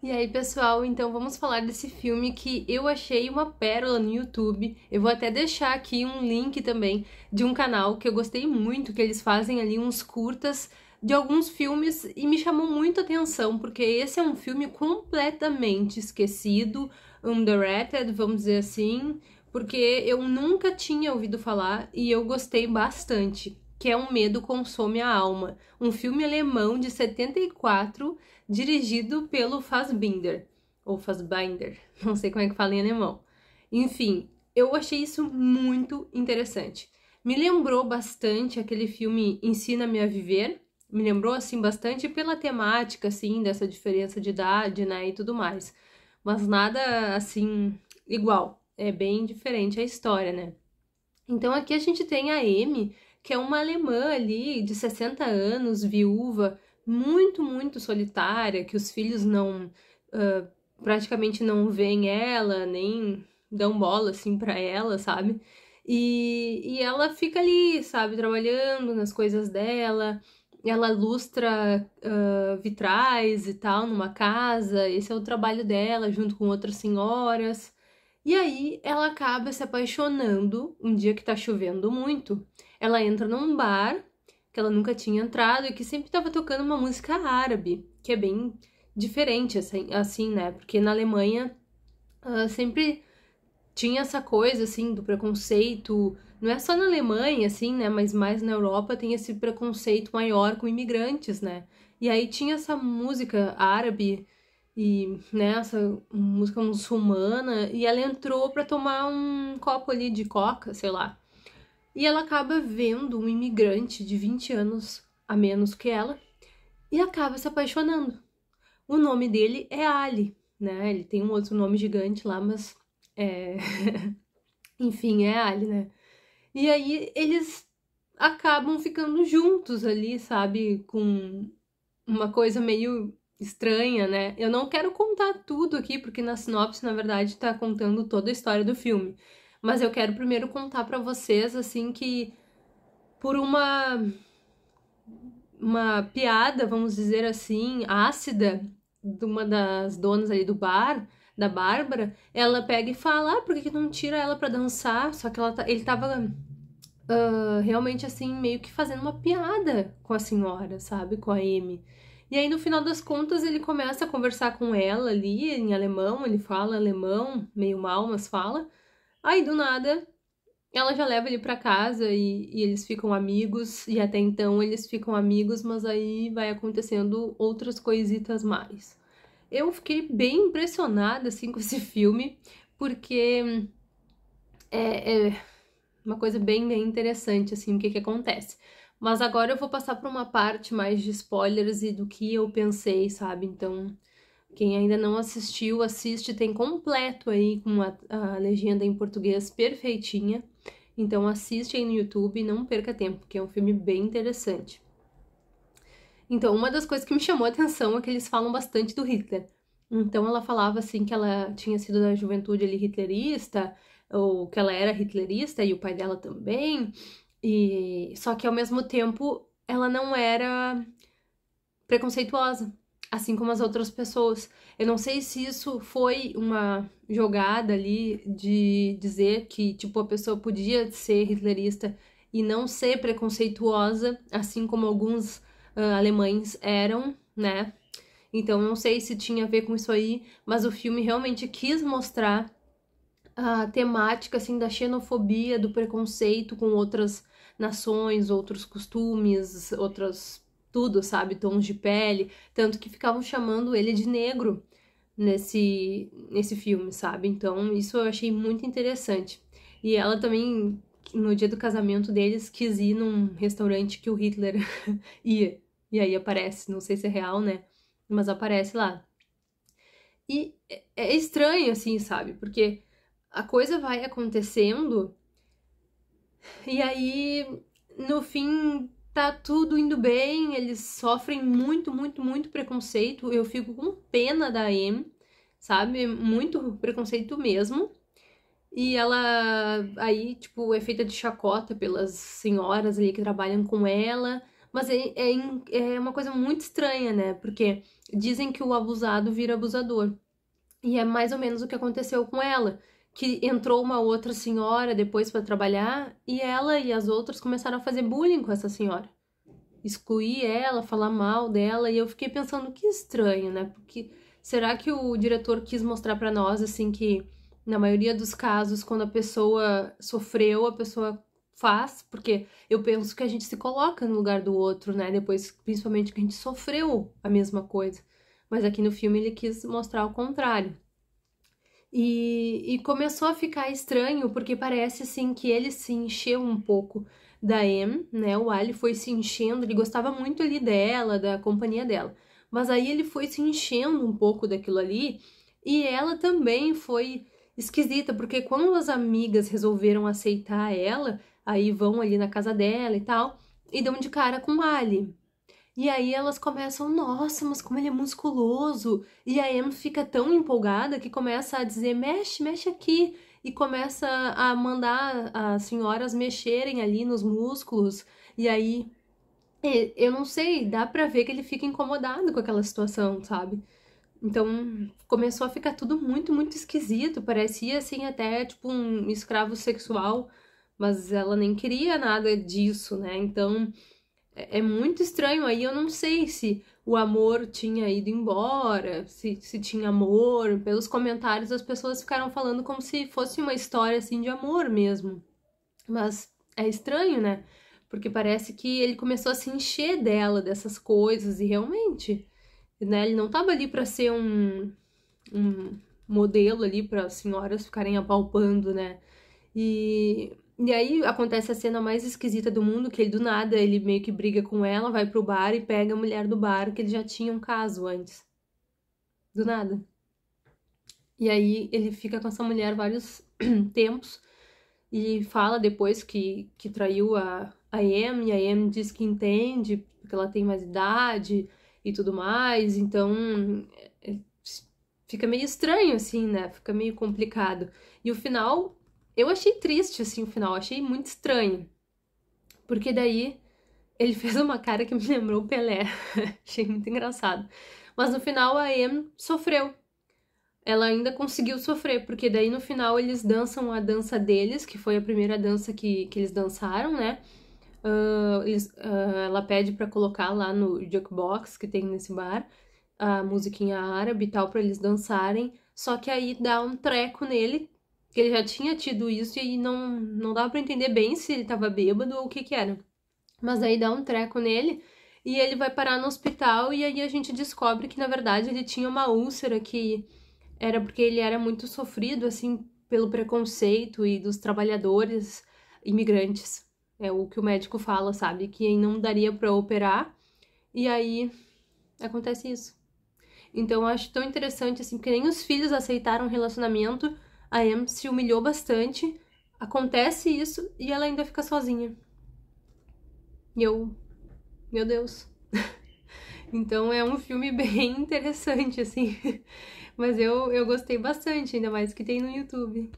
E aí, pessoal, então vamos falar desse filme que eu achei uma pérola no YouTube. Eu vou até deixar aqui um link também de um canal que eu gostei muito, que eles fazem ali uns curtas de alguns filmes e me chamou muito a atenção, porque esse é um filme completamente esquecido, underrated, vamos dizer assim, porque eu nunca tinha ouvido falar e eu gostei bastante que é Um Medo Consome a Alma, um filme alemão de 74, dirigido pelo Fassbinder, ou Fassbinder, não sei como é que fala em alemão. Enfim, eu achei isso muito interessante. Me lembrou bastante aquele filme Ensina-me a Viver, me lembrou assim bastante pela temática assim dessa diferença de idade, né, e tudo mais. Mas nada assim igual, é bem diferente a história, né? Então aqui a gente tem a Amy que é uma alemã ali de 60 anos, viúva, muito, muito solitária, que os filhos não. Uh, praticamente não veem ela, nem dão bola assim para ela, sabe? E, e ela fica ali, sabe, trabalhando nas coisas dela. Ela lustra uh, vitrais e tal numa casa. Esse é o trabalho dela, junto com outras senhoras. E aí ela acaba se apaixonando um dia que tá chovendo muito. Ela entra num bar que ela nunca tinha entrado e que sempre estava tocando uma música árabe, que é bem diferente assim, assim né? Porque na Alemanha uh, sempre tinha essa coisa assim do preconceito, não é só na Alemanha assim, né, mas mais na Europa tem esse preconceito maior com imigrantes, né? E aí tinha essa música árabe e né, essa música muçulmana, e ela entrou para tomar um copo ali de coca, sei lá. E ela acaba vendo um imigrante de 20 anos a menos que ela e acaba se apaixonando. O nome dele é Ali, né? Ele tem um outro nome gigante lá, mas é... enfim, é Ali, né? E aí eles acabam ficando juntos ali, sabe, com uma coisa meio estranha, né? Eu não quero contar tudo aqui, porque na sinopse, na verdade, tá contando toda a história do filme. Mas eu quero primeiro contar para vocês, assim, que por uma. Uma piada, vamos dizer assim, ácida, de uma das donas ali do bar, da Bárbara, ela pega e fala: ah, por que, que não tira ela para dançar? Só que ela tá, ele tava uh, realmente assim, meio que fazendo uma piada com a senhora, sabe? Com a Amy. E aí, no final das contas, ele começa a conversar com ela ali em alemão, ele fala alemão, meio mal, mas fala. Aí, do nada, ela já leva ele para casa e, e, eles ficam amigos, e até então eles ficam amigos, mas aí vai acontecendo outras coisitas mais. Eu fiquei bem impressionada assim com esse filme, porque é, é uma coisa bem, bem interessante assim o que que acontece. Mas agora eu vou passar para uma parte mais de spoilers e do que eu pensei, sabe? Então, quem ainda não assistiu, assiste, tem completo aí com a, a legenda em português perfeitinha. Então assiste aí no YouTube, e não perca tempo, que é um filme bem interessante. Então, uma das coisas que me chamou a atenção é que eles falam bastante do Hitler. Então ela falava assim que ela tinha sido da juventude ali hitlerista, ou que ela era hitlerista e o pai dela também, e só que ao mesmo tempo ela não era preconceituosa, assim como as outras pessoas. Eu não sei se isso foi uma jogada ali de dizer que tipo a pessoa podia ser hitlerista e não ser preconceituosa, assim como alguns uh, alemães eram, né? Então não sei se tinha a ver com isso aí, mas o filme realmente quis mostrar uh, temática assim da xenofobia, do preconceito com outras nações, outros costumes, outras tudo, sabe, tons de pele, tanto que ficavam chamando ele de negro nesse nesse filme, sabe? Então, isso eu achei muito interessante. E ela também no dia do casamento deles quis ir num restaurante que o Hitler ia. E aí aparece, não sei se é real, né? Mas aparece lá. E é, é estranho, assim, sabe? Porque a coisa vai acontecendo e aí no fim tá tudo indo bem, eles sofrem muito, muito, muito preconceito. Eu fico com pena da Amy, sabe? Muito preconceito mesmo. E ela aí, tipo, é feita de chacota pelas senhoras ali que trabalham com ela. Mas é, é, é uma coisa muito estranha, né? Porque dizem que o abusado vira abusador. E é mais ou menos o que aconteceu com ela que entrou uma outra senhora depois para trabalhar e ela e as outras começaram a fazer bullying com essa senhora. Excluir ela, falar mal dela, e eu fiquei pensando que estranho, né? Porque será que o diretor quis mostrar para nós assim que na maioria dos casos quando a pessoa sofreu, a pessoa faz, porque eu penso que a gente se coloca no lugar do outro, né? Depois, principalmente que a gente sofreu a mesma coisa. Mas aqui no filme ele quis mostrar o contrário. E, e começou a ficar estranho, porque parece assim que ele se encheu um pouco da Em, né? O Ali foi se enchendo, ele gostava muito ali dela, da companhia dela. Mas aí ele foi se enchendo um pouco daquilo ali, e ela também foi esquisita, porque quando as amigas resolveram aceitar ela, aí vão ali na casa dela e tal, e dão de cara com o Ali, e aí elas começam, nossa, mas como ele é musculoso. E a Em fica tão empolgada que começa a dizer, mexe, mexe aqui. E começa a mandar as senhoras mexerem ali nos músculos. E aí, eu não sei, dá pra ver que ele fica incomodado com aquela situação, sabe? Então, começou a ficar tudo muito, muito esquisito. Parecia, assim, até, tipo, um escravo sexual. Mas ela nem queria nada disso, né? Então, é, é, muito estranho. Aí eu não sei se o amor tinha ido embora, se, se tinha amor. Pelos comentários, as pessoas ficaram falando como se fosse uma história assim de amor mesmo. Mas é estranho, né? Porque parece que ele começou a se encher dela, dessas coisas, e realmente, né? Ele não tava ali para ser um, um modelo ali para senhoras ficarem apalpando, né? E e aí acontece a cena mais esquisita do mundo, que ele do nada, ele meio que briga com ela, vai pro bar e pega a mulher do bar, que ele já tinha um caso antes. Do nada. E aí ele fica com essa mulher vários tempos e fala depois que, que traiu a, a Em, e a Em diz que entende, porque ela tem mais idade e tudo mais, então eh, fica meio estranho assim, né? Fica meio complicado. E o final eu achei triste, assim, o final, achei muito estranho. Porque daí ele fez uma cara que me lembrou o Pelé. achei muito engraçado. Mas no final a Em sofreu. Ela ainda conseguiu sofrer, porque daí no final eles dançam a dança deles, que foi a primeira dança que, que eles dançaram, né? Uh, eles, uh, ela pede para colocar lá no jukebox que tem nesse bar a musiquinha árabe e tal para eles dançarem. Só que aí dá um treco nele, que ele já tinha tido isso e não, não dava para entender bem se ele tava bêbado ou o que que era. Mas aí dá um treco nele e ele vai parar no hospital e aí a gente descobre que na verdade ele tinha uma úlcera que era porque ele era muito sofrido assim pelo preconceito e dos trabalhadores imigrantes. É o que o médico fala, sabe? Que não daria para operar. E aí acontece isso. Então eu acho tão interessante assim, porque nem os filhos aceitaram o relacionamento a Em se humilhou bastante, acontece isso e ela ainda fica sozinha. E eu, meu Deus. então é um filme bem interessante, assim. Mas eu, eu gostei bastante, ainda mais que tem no YouTube.